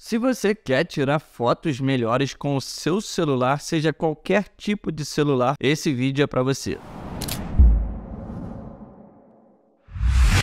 Se você quer tirar fotos melhores com o seu celular, seja qualquer tipo de celular, esse vídeo é para você.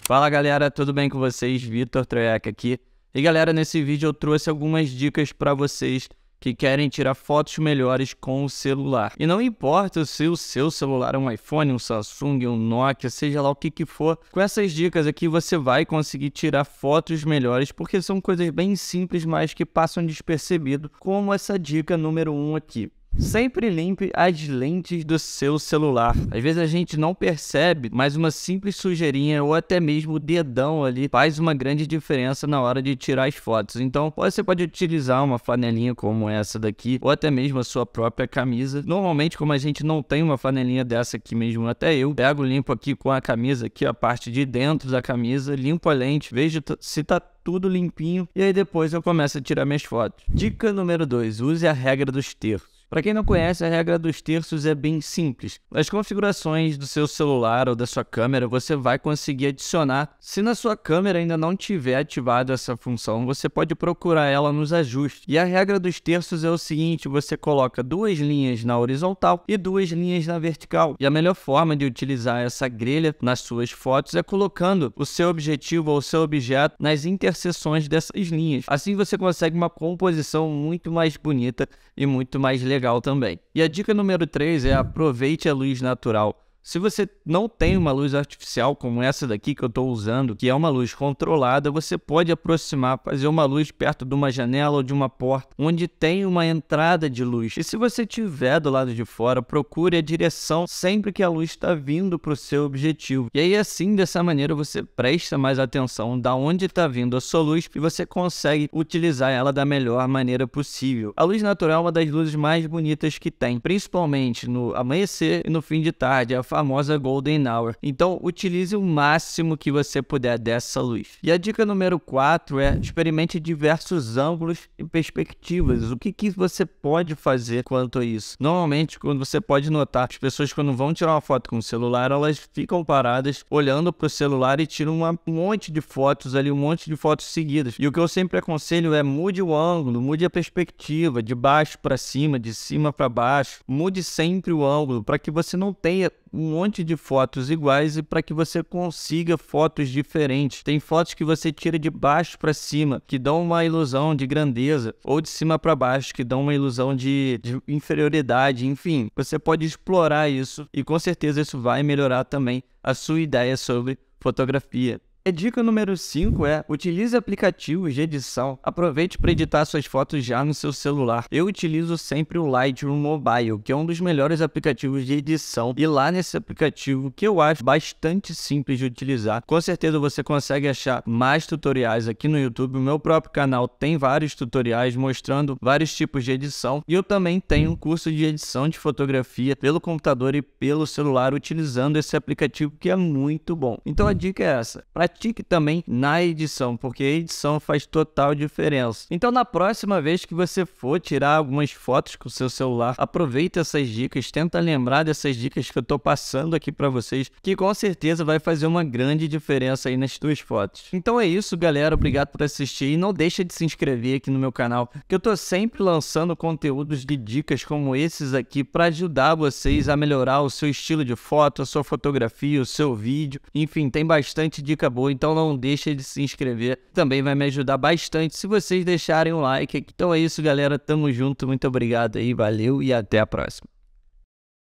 Fala galera, tudo bem com vocês? Vitor Troiac aqui. E galera, nesse vídeo eu trouxe algumas dicas para vocês que querem tirar fotos melhores com o celular. E não importa se o seu celular é um iPhone, um Samsung, um Nokia, seja lá o que, que for, com essas dicas aqui você vai conseguir tirar fotos melhores, porque são coisas bem simples, mas que passam despercebido, como essa dica número 1 um aqui. Sempre limpe as lentes do seu celular. Às vezes a gente não percebe, mas uma simples sujeirinha ou até mesmo o dedão ali faz uma grande diferença na hora de tirar as fotos. Então você pode utilizar uma flanelinha como essa daqui ou até mesmo a sua própria camisa. Normalmente, como a gente não tem uma flanelinha dessa aqui mesmo, até eu pego, limpo aqui com a camisa aqui a parte de dentro da camisa, limpo a lente, vejo se tá tudo limpinho e aí depois eu começo a tirar minhas fotos. Dica número 2: use a regra dos terços. Para quem não conhece, a regra dos terços é bem simples. Nas configurações do seu celular ou da sua câmera, você vai conseguir adicionar. Se na sua câmera ainda não tiver ativado essa função, você pode procurar ela nos ajustes. E a regra dos terços é o seguinte: você coloca duas linhas na horizontal e duas linhas na vertical. E a melhor forma de utilizar essa grelha nas suas fotos é colocando o seu objetivo ou o seu objeto nas interseções dessas linhas. Assim você consegue uma composição muito mais bonita e muito mais legal legal também. E a dica número 3 é aproveite a luz natural. Se você não tem uma luz artificial como essa daqui que eu estou usando, que é uma luz controlada, você pode aproximar, fazer uma luz perto de uma janela ou de uma porta, onde tem uma entrada de luz. E se você tiver do lado de fora, procure a direção sempre que a luz está vindo para o seu objetivo. E aí assim, dessa maneira, você presta mais atenção da onde está vindo a sua luz e você consegue utilizar ela da melhor maneira possível. A luz natural é uma das luzes mais bonitas que tem, principalmente no amanhecer e no fim de tarde. A famosa Golden Hour. Então, utilize o máximo que você puder dessa luz. E a dica número 4 é experimente diversos ângulos e perspectivas. O que, que você pode fazer quanto a isso? Normalmente, quando você pode notar, as pessoas quando vão tirar uma foto com o celular, elas ficam paradas olhando para o celular e tiram um monte de fotos ali, um monte de fotos seguidas. E o que eu sempre aconselho é mude o ângulo, mude a perspectiva, de baixo para cima, de cima para baixo. Mude sempre o ângulo para que você não tenha um monte de fotos iguais e para que você consiga fotos diferentes. Tem fotos que você tira de baixo para cima, que dão uma ilusão de grandeza, ou de cima para baixo, que dão uma ilusão de, de inferioridade, enfim. Você pode explorar isso e com certeza isso vai melhorar também a sua ideia sobre fotografia. E dica número 5 é: utilize aplicativos de edição. Aproveite para editar suas fotos já no seu celular. Eu utilizo sempre o Lightroom Mobile, que é um dos melhores aplicativos de edição. E lá nesse aplicativo, que eu acho bastante simples de utilizar, com certeza você consegue achar mais tutoriais aqui no YouTube. O meu próprio canal tem vários tutoriais mostrando vários tipos de edição. E eu também tenho um curso de edição de fotografia pelo computador e pelo celular utilizando esse aplicativo que é muito bom. Então a dica é essa. Pra pratique também na edição, porque a edição faz total diferença. Então, na próxima vez que você for tirar algumas fotos com o seu celular, aproveita essas dicas, tenta lembrar dessas dicas que eu estou passando aqui para vocês, que com certeza vai fazer uma grande diferença aí nas tuas fotos. Então é isso, galera. Obrigado por assistir e não deixa de se inscrever aqui no meu canal, que eu estou sempre lançando conteúdos de dicas como esses aqui para ajudar vocês a melhorar o seu estilo de foto, a sua fotografia, o seu vídeo. Enfim, tem bastante dica boa favor, então não deixe de se inscrever. Também vai me ajudar bastante se vocês deixarem o um like. Então é isso, galera. Tamo junto. Muito obrigado aí. Valeu e até a próxima.